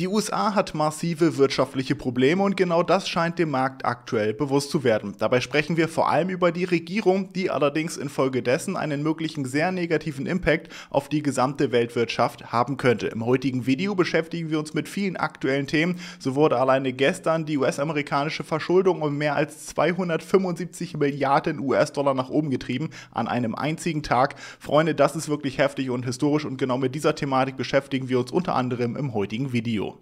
Die USA hat massive wirtschaftliche Probleme und genau das scheint dem Markt aktuell bewusst zu werden. Dabei sprechen wir vor allem über die Regierung, die allerdings infolgedessen einen möglichen sehr negativen Impact auf die gesamte Weltwirtschaft haben könnte. Im heutigen Video beschäftigen wir uns mit vielen aktuellen Themen. So wurde alleine gestern die US-amerikanische Verschuldung um mehr als 275 Milliarden US-Dollar nach oben getrieben an einem einzigen Tag. Freunde, das ist wirklich heftig und historisch und genau mit dieser Thematik beschäftigen wir uns unter anderem im heutigen Video. を。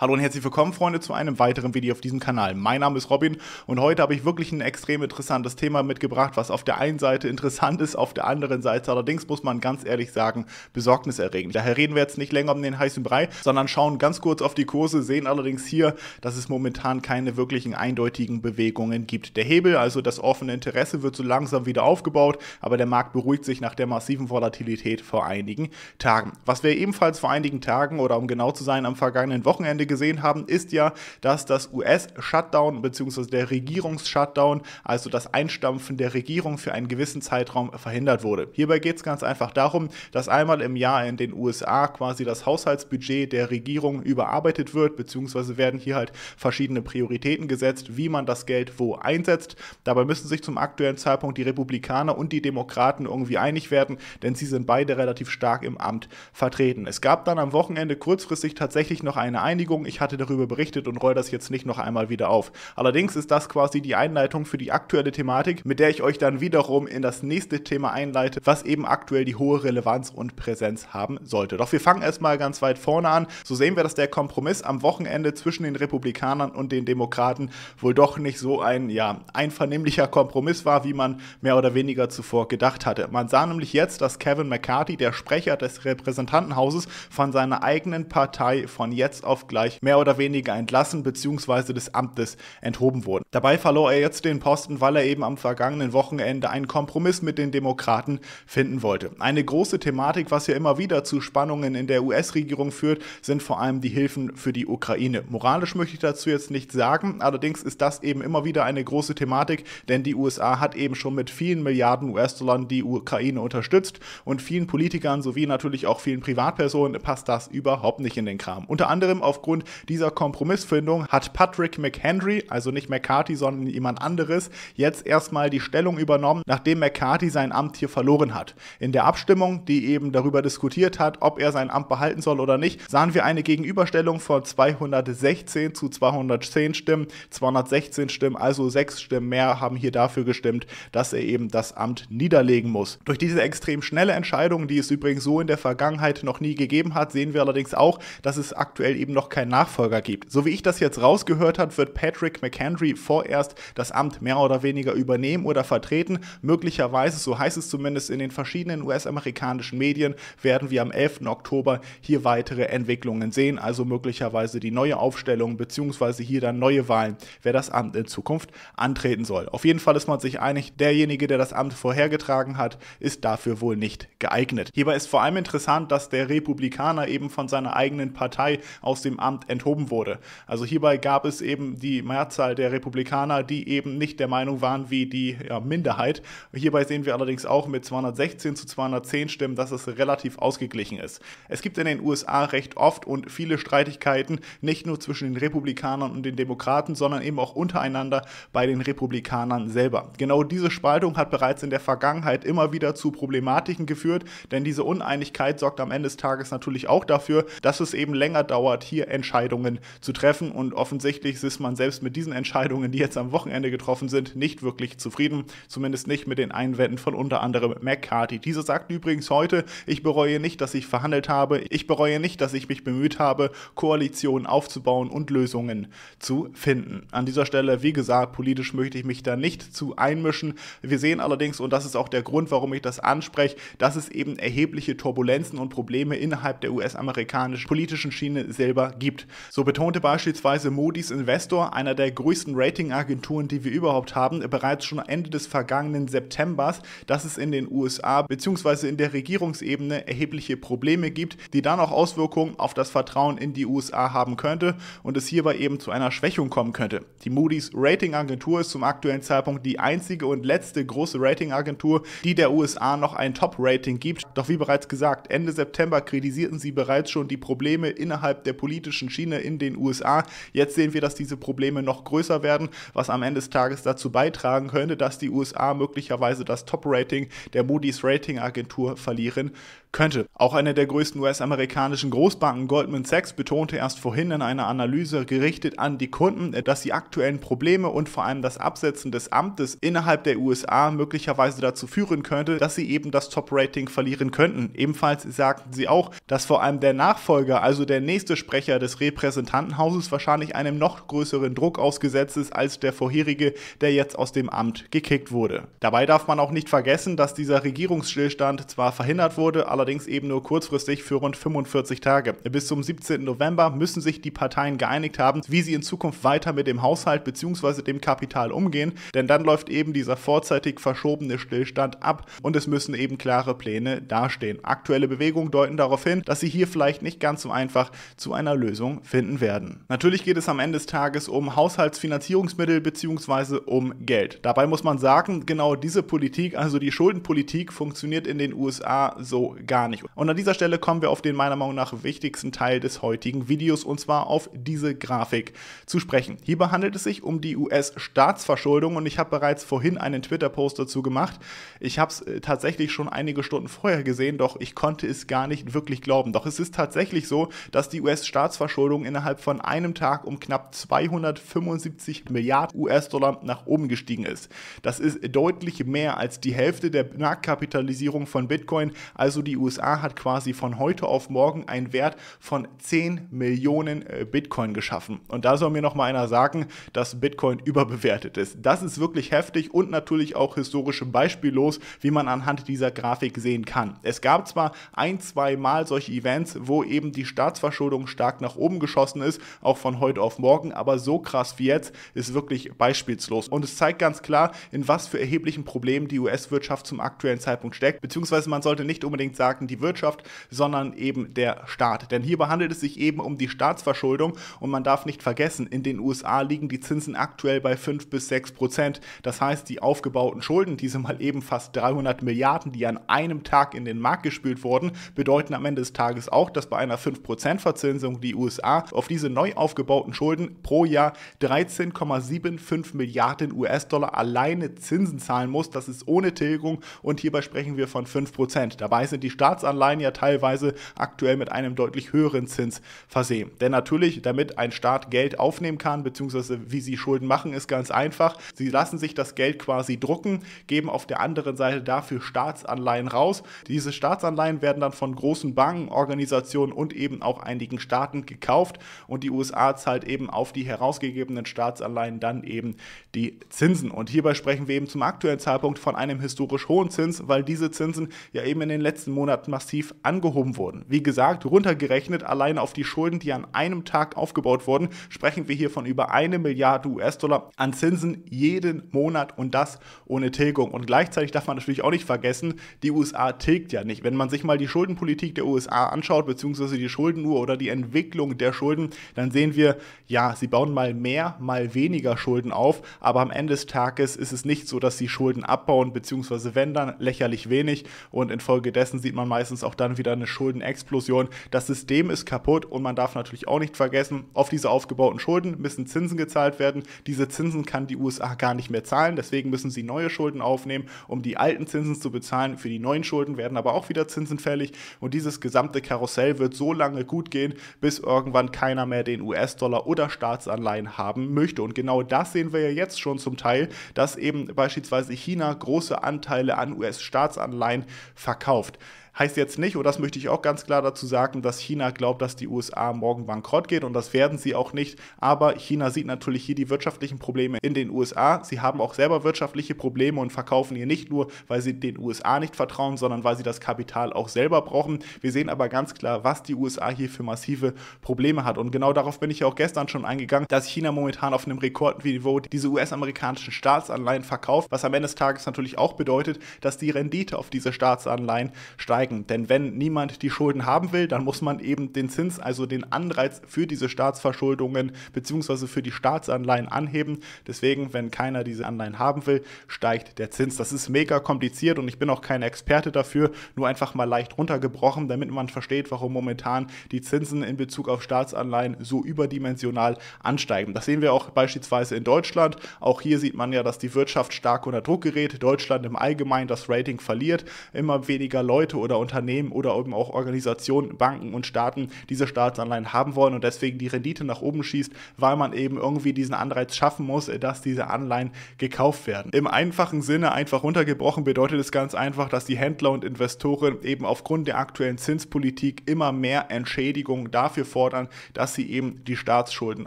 Hallo und herzlich willkommen, Freunde, zu einem weiteren Video auf diesem Kanal. Mein Name ist Robin und heute habe ich wirklich ein extrem interessantes Thema mitgebracht, was auf der einen Seite interessant ist, auf der anderen Seite allerdings, muss man ganz ehrlich sagen, besorgniserregend. Daher reden wir jetzt nicht länger um den heißen Brei, sondern schauen ganz kurz auf die Kurse, sehen allerdings hier, dass es momentan keine wirklichen eindeutigen Bewegungen gibt. Der Hebel, also das offene Interesse, wird so langsam wieder aufgebaut, aber der Markt beruhigt sich nach der massiven Volatilität vor einigen Tagen. Was wir ebenfalls vor einigen Tagen oder um genau zu sein am vergangenen Wochenende gesehen haben, ist ja, dass das US-Shutdown bzw. der Regierungs-Shutdown, also das Einstampfen der Regierung für einen gewissen Zeitraum verhindert wurde. Hierbei geht es ganz einfach darum, dass einmal im Jahr in den USA quasi das Haushaltsbudget der Regierung überarbeitet wird, beziehungsweise werden hier halt verschiedene Prioritäten gesetzt, wie man das Geld wo einsetzt. Dabei müssen sich zum aktuellen Zeitpunkt die Republikaner und die Demokraten irgendwie einig werden, denn sie sind beide relativ stark im Amt vertreten. Es gab dann am Wochenende kurzfristig tatsächlich noch eine Einigung Einleitung. Ich hatte darüber berichtet und roll das jetzt nicht noch einmal wieder auf. Allerdings ist das quasi die Einleitung für die aktuelle Thematik, mit der ich euch dann wiederum in das nächste Thema einleite, was eben aktuell die hohe Relevanz und Präsenz haben sollte. Doch wir fangen erstmal ganz weit vorne an. So sehen wir, dass der Kompromiss am Wochenende zwischen den Republikanern und den Demokraten wohl doch nicht so ein ja, einvernehmlicher Kompromiss war, wie man mehr oder weniger zuvor gedacht hatte. Man sah nämlich jetzt, dass Kevin McCarthy, der Sprecher des Repräsentantenhauses, von seiner eigenen Partei von jetzt auf gleich Frankreich mehr oder weniger entlassen bzw. des Amtes enthoben wurden. Dabei verlor er jetzt den Posten, weil er eben am vergangenen Wochenende einen Kompromiss mit den Demokraten finden wollte. Eine große Thematik, was ja immer wieder zu Spannungen in der US-Regierung führt, sind vor allem die Hilfen für die Ukraine. Moralisch möchte ich dazu jetzt nichts sagen, allerdings ist das eben immer wieder eine große Thematik, denn die USA hat eben schon mit vielen Milliarden US-Dollar die Ukraine unterstützt und vielen Politikern sowie natürlich auch vielen Privatpersonen passt das überhaupt nicht in den Kram. Unter anderem aufgrund aufgrund dieser Kompromissfindung hat Patrick McHenry, also nicht McCarthy, sondern jemand anderes, jetzt erstmal die Stellung übernommen, nachdem McCarthy sein Amt hier verloren hat. In der Abstimmung, die eben darüber diskutiert hat, ob er sein Amt behalten soll oder nicht, sahen wir eine Gegenüberstellung von 216 zu 210 Stimmen, 216 Stimmen, also sechs Stimmen mehr haben hier dafür gestimmt, dass er eben das Amt niederlegen muss. Durch diese extrem schnelle Entscheidung, die es übrigens so in der Vergangenheit noch nie gegeben hat, sehen wir allerdings auch, dass es aktuell eben noch kein keinen Nachfolger gibt. So wie ich das jetzt rausgehört habe, wird Patrick McHenry vorerst das Amt mehr oder weniger übernehmen oder vertreten. Möglicherweise, so heißt es zumindest in den verschiedenen US-amerikanischen Medien, werden wir am 11. Oktober hier weitere Entwicklungen sehen, also möglicherweise die neue Aufstellung bzw. hier dann neue Wahlen, wer das Amt in Zukunft antreten soll. Auf jeden Fall ist man sich einig, derjenige, der das Amt vorhergetragen hat, ist dafür wohl nicht geeignet. Hierbei ist vor allem interessant, dass der Republikaner eben von seiner eigenen Partei aus dem Amt Amt enthoben wurde. Also hierbei gab es eben die Mehrzahl der Republikaner, die eben nicht der Meinung waren wie die ja, Minderheit. Hierbei sehen wir allerdings auch mit 216 zu 210 Stimmen, dass es relativ ausgeglichen ist. Es gibt in den USA recht oft und viele Streitigkeiten, nicht nur zwischen den Republikanern und den Demokraten, sondern eben auch untereinander bei den Republikanern selber. Genau diese Spaltung hat bereits in der Vergangenheit immer wieder zu Problematiken geführt, denn diese Uneinigkeit sorgt am Ende des Tages natürlich auch dafür, dass es eben länger dauert, hier Entscheidungen zu treffen. Und offensichtlich ist man selbst mit diesen Entscheidungen, die jetzt am Wochenende getroffen sind, nicht wirklich zufrieden. Zumindest nicht mit den Einwänden von unter anderem McCarthy. Dieser sagt übrigens heute, ich bereue nicht, dass ich verhandelt habe. Ich bereue nicht, dass ich mich bemüht habe, Koalitionen aufzubauen und Lösungen zu finden. An dieser Stelle, wie gesagt, politisch möchte ich mich da nicht zu einmischen. Wir sehen allerdings, und das ist auch der Grund, warum ich das anspreche, dass es eben erhebliche Turbulenzen und Probleme innerhalb der US-amerikanischen politischen Schiene selber gibt gibt. So betonte beispielsweise Moody's Investor, einer der größten Ratingagenturen, die wir überhaupt haben, bereits schon Ende des vergangenen Septembers, dass es in den USA bzw. in der Regierungsebene erhebliche Probleme gibt, die dann auch Auswirkungen auf das Vertrauen in die USA haben könnte und es hierbei eben zu einer Schwächung kommen könnte. Die Moody's Ratingagentur ist zum aktuellen Zeitpunkt die einzige und letzte große Ratingagentur, die der USA noch ein Top-Rating gibt. Doch wie bereits gesagt, Ende September kritisierten sie bereits schon die Probleme innerhalb der politischen politischen Schiene in den USA. Jetzt sehen wir, dass diese Probleme noch größer werden, was am Ende des Tages dazu beitragen könnte, dass die USA möglicherweise das Top-Rating der Moody's Rating Agentur verlieren könnte. Auch eine der größten US-amerikanischen Großbanken Goldman Sachs betonte erst vorhin in einer Analyse gerichtet an die Kunden, dass die aktuellen Probleme und vor allem das Absetzen des Amtes innerhalb der USA möglicherweise dazu führen könnte, dass sie eben das Top-Rating verlieren könnten. Ebenfalls sagten sie auch, dass vor allem der Nachfolger, also der nächste Sprecher des Repräsentantenhauses, wahrscheinlich einem noch größeren Druck ausgesetzt ist als der vorherige, der jetzt aus dem Amt gekickt wurde. Dabei darf man auch nicht vergessen, dass dieser Regierungsstillstand zwar verhindert wurde, allerdings eben nur kurzfristig für rund 45 Tage. Bis zum 17. November müssen sich die Parteien geeinigt haben, wie sie in Zukunft weiter mit dem Haushalt bzw. dem Kapital umgehen, denn dann läuft eben dieser vorzeitig verschobene Stillstand ab und es müssen eben klare Pläne dastehen. Aktuelle Bewegungen deuten darauf hin, dass sie hier vielleicht nicht ganz so einfach zu einer Lösung finden werden. Natürlich geht es am Ende des Tages um Haushaltsfinanzierungsmittel bzw. um Geld. Dabei muss man sagen, genau diese Politik, also die Schuldenpolitik, funktioniert in den USA so gar nicht. Und an dieser Stelle kommen wir auf den meiner Meinung nach wichtigsten Teil des heutigen Videos und zwar auf diese Grafik zu sprechen. Hierbei handelt es sich um die US-Staatsverschuldung und ich habe bereits vorhin einen Twitter-Post dazu gemacht. Ich habe es äh, tatsächlich schon einige Stunden vorher gesehen, doch ich konnte es gar nicht wirklich glauben. Doch es ist tatsächlich so, dass die US-Staatsverschuldung innerhalb von einem Tag um knapp 275 Milliarden US-Dollar nach oben gestiegen ist. Das ist deutlich mehr als die Hälfte der Marktkapitalisierung von Bitcoin, also die USA hat quasi von heute auf morgen einen Wert von 10 Millionen äh, Bitcoin geschaffen. Und da soll mir noch mal einer sagen, dass Bitcoin überbewertet ist. Das ist wirklich heftig und natürlich auch historisch beispiellos, wie man anhand dieser Grafik sehen kann. Es gab zwar ein, zwei Mal solche Events, wo eben die Staatsverschuldung stark nach oben geschossen ist, auch von heute auf morgen, aber so krass wie jetzt ist wirklich beispielslos. Und es zeigt ganz klar, in was für erheblichen Problemen die US-Wirtschaft zum aktuellen Zeitpunkt steckt, beziehungsweise man sollte nicht unbedingt sagen, Angeklagten die Wirtschaft, sondern eben der Staat. Denn hierbei handelt es sich eben um die Staatsverschuldung und man darf nicht vergessen, in den USA liegen die Zinsen aktuell bei 5 bis 6 Prozent. Das heißt, die aufgebauten Schulden, diese mal eben fast 300 Milliarden, die an einem Tag in den Markt gespült wurden, bedeuten am Ende des Tages auch, dass bei einer 5 Prozent Verzinsung die USA auf diese neu aufgebauten Schulden pro Jahr 13,75 Milliarden US-Dollar alleine Zinsen zahlen muss. Das ist ohne Tilgung und hierbei sprechen wir von 5 Prozent. Dabei sind die Staatsanleihen ja teilweise aktuell mit einem deutlich höheren Zins versehen. Denn natürlich, damit ein Staat Geld aufnehmen kann, beziehungsweise wie sie Schulden machen, ist ganz einfach. Sie lassen sich das Geld quasi drucken, geben auf der anderen Seite dafür Staatsanleihen raus. Diese Staatsanleihen werden dann von großen Banken, Organisationen und eben auch einigen Staaten gekauft und die USA zahlt eben auf die herausgegebenen Staatsanleihen dann eben die Zinsen. Und hierbei sprechen wir eben zum aktuellen Zeitpunkt von einem historisch hohen Zins, weil diese Zinsen ja eben in den letzten Monaten Monaten massiv angehoben wurden. Wie gesagt, runtergerechnet allein auf die Schulden, die an einem Tag aufgebaut wurden, sprechen wir hier von über eine Milliarde US-Dollar an Zinsen jeden Monat und das ohne Tilgung. Und gleichzeitig darf man natürlich auch nicht vergessen, die USA tilgt ja nicht. Wenn man sich mal die Schuldenpolitik der USA anschaut, beziehungsweise die Schuldenuhr oder die Entwicklung der Schulden, dann sehen wir, ja, sie bauen mal mehr, mal weniger Schulden auf, aber am Ende des Tages ist es nicht so, dass sie Schulden abbauen, beziehungsweise wenn dann lächerlich wenig und infolgedessen sie sieht man meistens auch dann wieder eine Schuldenexplosion. Das System ist kaputt und man darf natürlich auch nicht vergessen, auf diese aufgebauten Schulden müssen Zinsen gezahlt werden. Diese Zinsen kann die USA gar nicht mehr zahlen, deswegen müssen sie neue Schulden aufnehmen, um die alten Zinsen zu bezahlen. Für die neuen Schulden werden aber auch wieder Zinsen fällig und dieses gesamte Karussell wird so lange gut gehen, bis irgendwann keiner mehr den US-Dollar oder Staatsanleihen haben möchte. Und genau das sehen wir ja jetzt schon zum Teil, dass eben beispielsweise China große Anteile an US-Staatsanleihen verkauft. Heißt jetzt nicht, und das möchte ich auch ganz klar dazu sagen, dass China glaubt, dass die USA morgen bankrott geht und das werden sie auch nicht. Aber China sieht natürlich hier die wirtschaftlichen Probleme in den USA. Sie haben auch selber wirtschaftliche Probleme und verkaufen hier nicht nur, weil sie den USA nicht vertrauen, sondern weil sie das Kapital auch selber brauchen. Wir sehen aber ganz klar, was die USA hier für massive Probleme hat. Und genau darauf bin ich ja auch gestern schon eingegangen, dass China momentan auf einem Rekordniveau diese US-amerikanischen Staatsanleihen verkauft, was am Ende des Tages natürlich auch bedeutet, dass die Rendite auf diese Staatsanleihen steigt steigen. Denn wenn niemand die Schulden haben will, dann muss man eben den Zins, also den Anreiz für diese Staatsverschuldungen bzw. für die Staatsanleihen anheben. Deswegen, wenn keiner diese Anleihen haben will, steigt der Zins. Das ist mega kompliziert und ich bin auch kein Experte dafür, nur einfach mal leicht runtergebrochen, damit man versteht, warum momentan die Zinsen in Bezug auf Staatsanleihen so überdimensional ansteigen. Das sehen wir auch beispielsweise in Deutschland. Auch hier sieht man ja, dass die Wirtschaft stark unter Druck gerät, Deutschland im Allgemeinen das Rating verliert, immer weniger Leute oder oder Unternehmen oder eben auch Organisationen, Banken und Staaten diese Staatsanleihen haben wollen und deswegen die Rendite nach oben schießt, weil man eben irgendwie diesen Anreiz schaffen muss, dass diese Anleihen gekauft werden. Im einfachen Sinne, einfach runtergebrochen, bedeutet es ganz einfach, dass die Händler und Investoren eben aufgrund der aktuellen Zinspolitik immer mehr Entschädigung dafür fordern, dass sie eben die Staatsschulden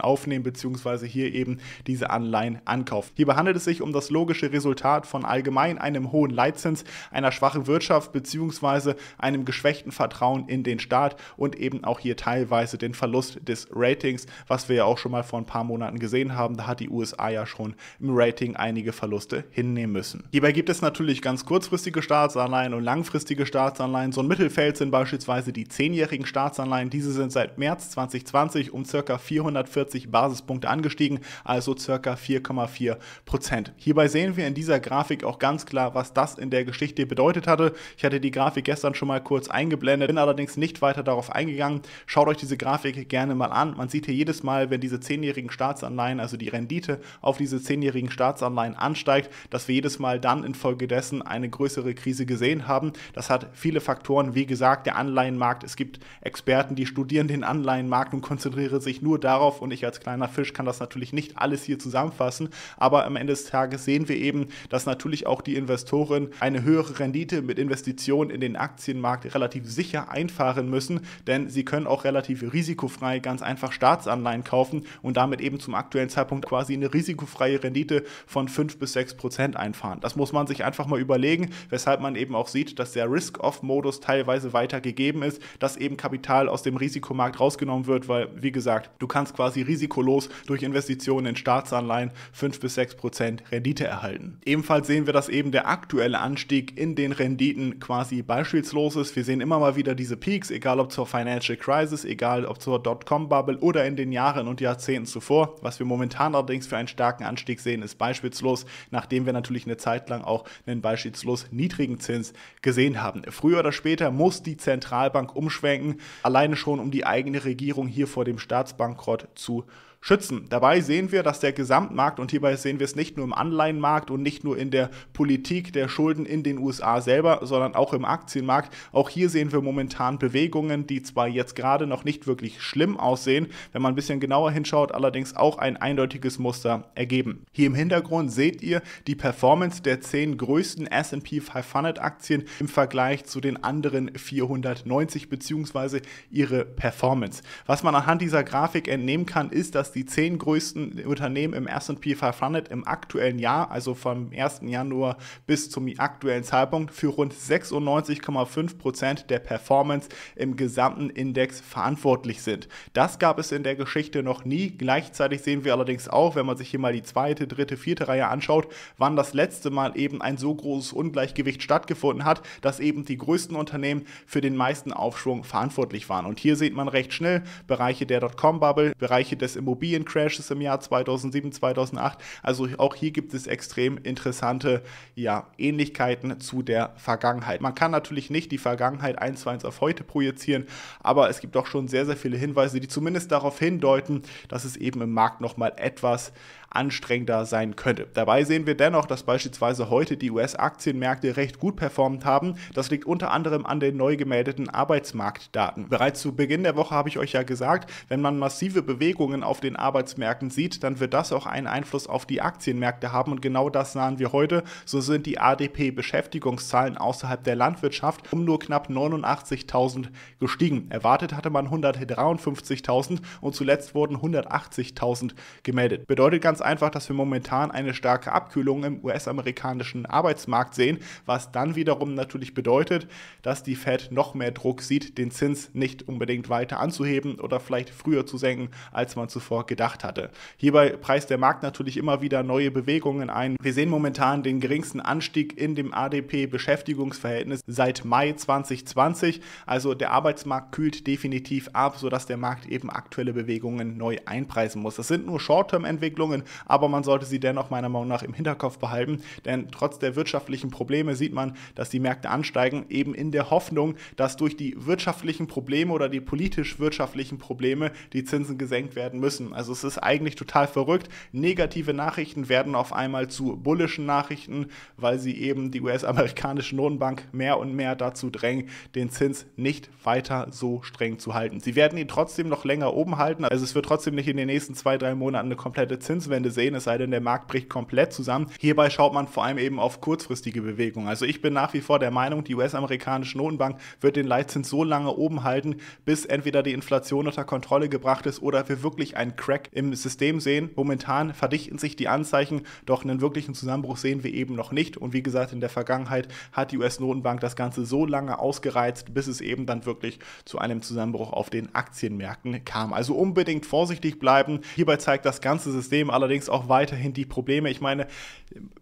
aufnehmen bzw. hier eben diese Anleihen ankaufen. Hierbei handelt es sich um das logische Resultat von allgemein einem hohen Leitzins, einer schwachen Wirtschaft bzw einem geschwächten Vertrauen in den Staat und eben auch hier teilweise den Verlust des Ratings, was wir ja auch schon mal vor ein paar Monaten gesehen haben. Da hat die USA ja schon im Rating einige Verluste hinnehmen müssen. Hierbei gibt es natürlich ganz kurzfristige Staatsanleihen und langfristige Staatsanleihen. So ein Mittelfeld sind beispielsweise die 10-jährigen Staatsanleihen. Diese sind seit März 2020 um ca. 440 Basispunkte angestiegen, also ca. 4,4 Prozent. Hierbei sehen wir in dieser Grafik auch ganz klar, was das in der Geschichte bedeutet hatte. Ich hatte die Grafik gestern gestern schon mal kurz eingeblendet, bin allerdings nicht weiter darauf eingegangen. Schaut euch diese Grafik gerne mal an. Man sieht hier jedes Mal, wenn diese 10-jährigen Staatsanleihen, also die Rendite auf diese 10-jährigen Staatsanleihen ansteigt, dass wir jedes Mal dann infolgedessen eine größere Krise gesehen haben. Das hat viele Faktoren. Wie gesagt, der Anleihenmarkt, es gibt Experten, die studieren den Anleihenmarkt und konzentrieren sich nur darauf. Und ich als kleiner Fisch kann das natürlich nicht alles hier zusammenfassen. Aber am Ende des Tages sehen wir eben, dass natürlich auch die Investoren eine höhere Rendite mit Investitionen in den Aktien Aktienmarkt relativ sicher einfahren müssen, denn sie können auch relativ risikofrei ganz einfach Staatsanleihen kaufen und damit eben zum aktuellen Zeitpunkt quasi eine risikofreie Rendite von 5 bis 6 Prozent einfahren. Das muss man sich einfach mal überlegen, weshalb man eben auch sieht, dass der Risk-Off-Modus teilweise weiter gegeben ist, dass eben Kapital aus dem Risikomarkt rausgenommen wird, weil, wie gesagt, du kannst quasi risikolos durch Investitionen in Staatsanleihen 5 bis 6 Prozent Rendite erhalten. Ebenfalls sehen wir, dass eben der aktuelle Anstieg in den Renditen quasi beispielsweise Deals los ist. Wir sehen immer mal wieder diese Peaks, egal ob zur Financial Crisis, egal ob zur Dotcom-Bubble oder in den Jahren und Jahrzehnten zuvor. Was wir momentan allerdings für einen starken Anstieg sehen, ist beispielslos, nachdem wir natürlich eine Zeit lang auch einen beispielslos niedrigen Zins gesehen haben. Früher oder später muss die Zentralbank umschwenken, alleine schon um die eigene Regierung hier vor dem Staatsbankrott zu schützen. Dabei sehen wir, dass der Gesamtmarkt, und hierbei sehen wir es nicht nur im Anleihenmarkt und nicht nur in der Politik der Schulden in den USA selber, sondern auch im Aktienmarkt, auch hier sehen wir momentan Bewegungen, die zwar jetzt gerade noch nicht wirklich schlimm aussehen, wenn man ein bisschen genauer hinschaut, allerdings auch ein eindeutiges Muster ergeben. Hier im Hintergrund seht ihr die Performance der zehn größten S&P 500 Aktien im Vergleich zu den anderen 490 beziehungsweise ihre Performance. Was man anhand dieser Grafik entnehmen kann, ist, dass die zehn größten Unternehmen im SP 500 im aktuellen Jahr, also vom 1. Januar bis zum aktuellen Zeitpunkt, für rund 96,5 Prozent der Performance im gesamten Index verantwortlich sind. Das gab es in der Geschichte noch nie. Gleichzeitig sehen wir allerdings auch, wenn man sich hier mal die zweite, dritte, vierte Reihe anschaut, wann das letzte Mal eben ein so großes Ungleichgewicht stattgefunden hat, dass eben die größten Unternehmen für den meisten Aufschwung verantwortlich waren. Und hier sieht man recht schnell Bereiche der Dotcom-Bubble, Bereiche des Immobilien Immobiliencrashes im Jahr 2007, 2008. Also auch hier gibt es extrem interessante ja, Ähnlichkeiten zu der Vergangenheit. Man kann natürlich nicht die Vergangenheit eins zu eins auf heute projizieren, aber es gibt auch schon sehr, sehr viele Hinweise, die zumindest darauf hindeuten, dass es eben im Markt nochmal etwas anstrengender sein könnte. Dabei sehen wir dennoch, dass beispielsweise heute die US-Aktienmärkte recht gut performt haben. Das liegt unter anderem an den neu gemeldeten Arbeitsmarktdaten. Bereits zu Beginn der Woche habe ich euch ja gesagt, wenn man massive Bewegungen auf den Arbeitsmärkten sieht, dann wird das auch einen Einfluss auf die Aktienmärkte haben und genau das sahen wir heute. So sind die ADP-Beschäftigungszahlen außerhalb der Landwirtschaft um nur knapp 89.000 gestiegen. Erwartet hatte man 153.000 und zuletzt wurden 180.000 gemeldet. Bedeutet ganz einfach, dass wir momentan eine starke Abkühlung im US-amerikanischen Arbeitsmarkt sehen, was dann wiederum natürlich bedeutet, dass die Fed noch mehr Druck sieht, den Zins nicht unbedingt weiter anzuheben oder vielleicht früher zu senken, als man zuvor gedacht hatte. Hierbei preist der Markt natürlich immer wieder neue Bewegungen ein. Wir sehen momentan den geringsten Anstieg in dem ADP-Beschäftigungsverhältnis seit Mai 2020. Also der Arbeitsmarkt kühlt definitiv ab, sodass der Markt eben aktuelle Bewegungen neu einpreisen muss. Das sind nur Short-Term-Entwicklungen, aber man sollte sie dennoch meiner Meinung nach im Hinterkopf behalten, denn trotz der wirtschaftlichen Probleme sieht man, dass die Märkte ansteigen, eben in der Hoffnung, dass durch die wirtschaftlichen Probleme oder die politisch-wirtschaftlichen Probleme die Zinsen gesenkt werden müssen. Also es ist eigentlich total verrückt. Negative Nachrichten werden auf einmal zu bullischen Nachrichten, weil sie eben die US-amerikanische Notenbank mehr und mehr dazu drängen, den Zins nicht weiter so streng zu halten. Sie werden ihn trotzdem noch länger oben halten, also es wird trotzdem nicht in den nächsten zwei, drei Monaten eine komplette Zinswende Zinswende sehen, es sei denn, der Markt bricht komplett zusammen. Hierbei schaut man vor allem eben auf kurzfristige Bewegungen. Also ich bin nach wie vor der Meinung, die US-amerikanische Notenbank wird den Leitzins so lange oben halten, bis entweder die Inflation unter Kontrolle gebracht ist oder wir wirklich einen Crack im System sehen. Momentan verdichten sich die Anzeichen, doch einen wirklichen Zusammenbruch sehen wir eben noch nicht. Und wie gesagt, in der Vergangenheit hat die US-Notenbank das Ganze so lange ausgereizt, bis es eben dann wirklich zu einem Zusammenbruch auf den Aktienmärkten kam. Also unbedingt vorsichtig bleiben. Hierbei zeigt das ganze System allerdings, allerdings auch weiterhin die Probleme. Ich meine,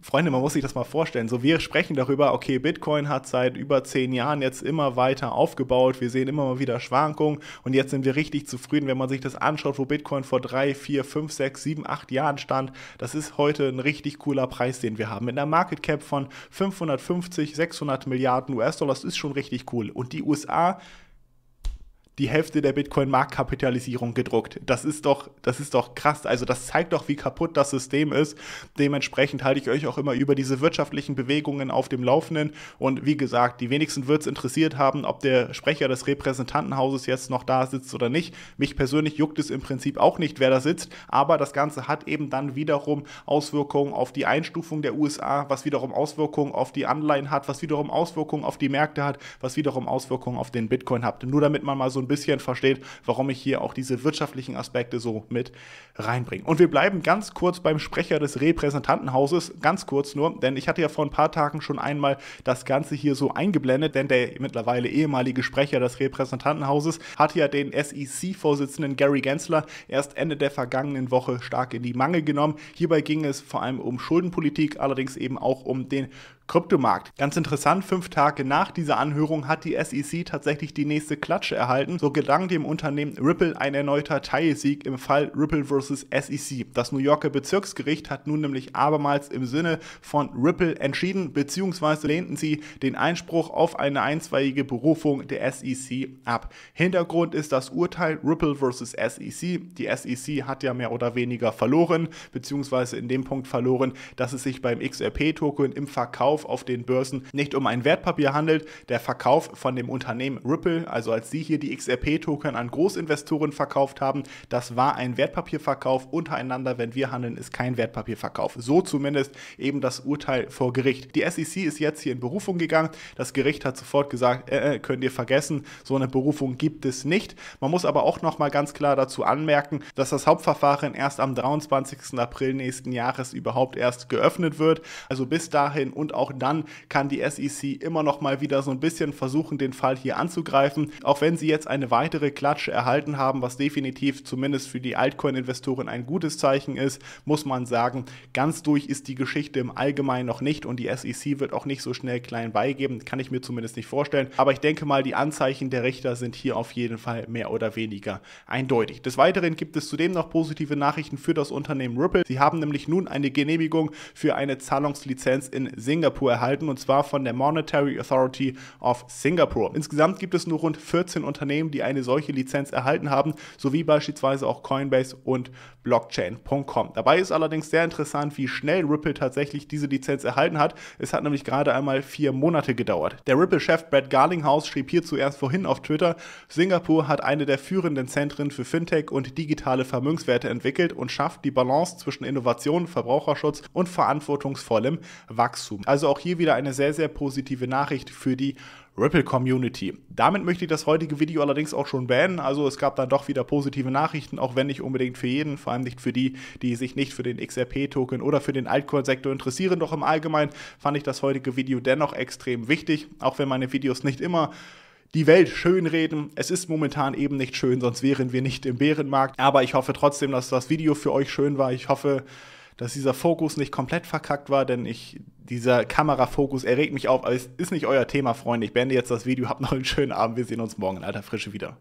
Freunde, man muss sich das mal vorstellen. So, wir sprechen darüber, okay, Bitcoin hat seit über zehn Jahren jetzt immer weiter aufgebaut. Wir sehen immer mal wieder Schwankungen und jetzt sind wir richtig zufrieden, wenn man sich das anschaut, wo Bitcoin vor drei, vier, fünf, sechs, sieben, acht Jahren stand. Das ist heute ein richtig cooler Preis, den wir haben. Mit einer Market Cap von 550, 600 Milliarden US-Dollar, das ist schon richtig cool. Und die USA die Hälfte der Bitcoin-Marktkapitalisierung gedruckt. Das ist doch, das ist doch krass. Also das zeigt doch, wie kaputt das System ist. Dementsprechend halte ich euch auch immer über diese wirtschaftlichen Bewegungen auf dem Laufenden. Und wie gesagt, die wenigsten wird es interessiert haben, ob der Sprecher des Repräsentantenhauses jetzt noch da sitzt oder nicht. Mich persönlich juckt es im Prinzip auch nicht, wer da sitzt. Aber das Ganze hat eben dann wiederum Auswirkungen auf die Einstufung der USA, was wiederum Auswirkungen auf die Anleihen hat, was wiederum Auswirkungen auf die Märkte hat, was wiederum Auswirkungen auf den Bitcoin hat. Nur damit man mal so ein bisschen versteht, warum ich hier auch diese wirtschaftlichen Aspekte so mit reinbringe. Und wir bleiben ganz kurz beim Sprecher des Repräsentantenhauses, ganz kurz nur, denn ich hatte ja vor ein paar Tagen schon einmal das Ganze hier so eingeblendet, denn der mittlerweile ehemalige Sprecher des Repräsentantenhauses hat ja den SEC-Vorsitzenden Gary Gensler erst Ende der vergangenen Woche stark in die Mangel genommen. Hierbei ging es vor allem um Schuldenpolitik, allerdings eben auch um den Kryptomarkt. Ganz interessant, fünf Tage nach dieser Anhörung hat die SEC tatsächlich die nächste Klatsche erhalten. So gelang dem Unternehmen Ripple ein erneuter Teilsieg im Fall Ripple vs. SEC. Das New Yorker Bezirksgericht hat nun nämlich abermals im Sinne von Ripple entschieden, beziehungsweise lehnten sie den Einspruch auf eine einstweilige Berufung der SEC ab. Hintergrund ist das Urteil Ripple vs. SEC. Die SEC hat ja mehr oder weniger verloren, beziehungsweise in dem Punkt verloren, dass es sich beim XRP-Token im Verkauf Verkauf auf den Börsen nicht um ein Wertpapier handelt. Der Verkauf von dem Unternehmen Ripple, also als sie hier die XRP-Token an Großinvestoren verkauft haben, das war ein Wertpapierverkauf. Untereinander, wenn wir handeln, ist kein Wertpapierverkauf. So zumindest eben das Urteil vor Gericht. Die SEC ist jetzt hier in Berufung gegangen. Das Gericht hat sofort gesagt, äh, äh, könnt ihr vergessen, so eine Berufung gibt es nicht. Man muss aber auch nochmal ganz klar dazu anmerken, dass das Hauptverfahren erst am 23. April nächsten Jahres überhaupt erst geöffnet wird. Also bis dahin und auch auch dann kann die SEC immer noch mal wieder so ein bisschen versuchen, den Fall hier anzugreifen. Auch wenn sie jetzt eine weitere Klatsche erhalten haben, was definitiv zumindest für die Altcoin-Investoren ein gutes Zeichen ist, muss man sagen, ganz durch ist die Geschichte im Allgemeinen noch nicht und die SEC wird auch nicht so schnell klein beigeben. Kann ich mir zumindest nicht vorstellen. Aber ich denke mal, die Anzeichen der Richter sind hier auf jeden Fall mehr oder weniger eindeutig. Des Weiteren gibt es zudem noch positive Nachrichten für das Unternehmen Ripple. Sie haben nämlich nun eine Genehmigung für eine Zahlungslizenz in Singapur Singapur erhalten, und zwar von der Monetary Authority of Singapore. Insgesamt gibt es nur rund 14 Unternehmen, die eine solche Lizenz erhalten haben, sowie beispielsweise auch Coinbase und Blockchain.com. Dabei ist allerdings sehr interessant, wie schnell Ripple tatsächlich diese Lizenz erhalten hat. Es hat nämlich gerade einmal vier Monate gedauert. Der Ripple-Chef Brad Garlinghouse schrieb hierzu erst vorhin auf Twitter, Singapur hat eine der führenden Zentren für Fintech und digitale Vermögenswerte entwickelt und schafft die Balance zwischen Innovation, Verbraucherschutz und verantwortungsvollem Wachstum. Also also auch hier wieder eine sehr, sehr positive Nachricht für die Ripple-Community. Damit möchte ich das heutige Video allerdings auch schon beenden. Also es gab dann doch wieder positive Nachrichten, auch wenn nicht unbedingt für jeden, vor allem nicht für die, die sich nicht für den XRP-Token oder für den Altcoin-Sektor interessieren. Doch im Allgemeinen fand ich das heutige Video dennoch extrem wichtig, auch wenn meine Videos nicht immer die Welt schönreden. Es ist momentan eben nicht schön, sonst wären wir nicht im Bärenmarkt. Aber ich hoffe trotzdem, dass das Video für euch schön war. Ich hoffe, dass dieser Fokus nicht komplett verkackt war, denn ich dieser Kamerafokus erregt mich auf, aber es ist nicht euer Thema, Freunde. Ich beende jetzt das Video. Habt noch einen schönen Abend. Wir sehen uns morgen in alter Frische wieder.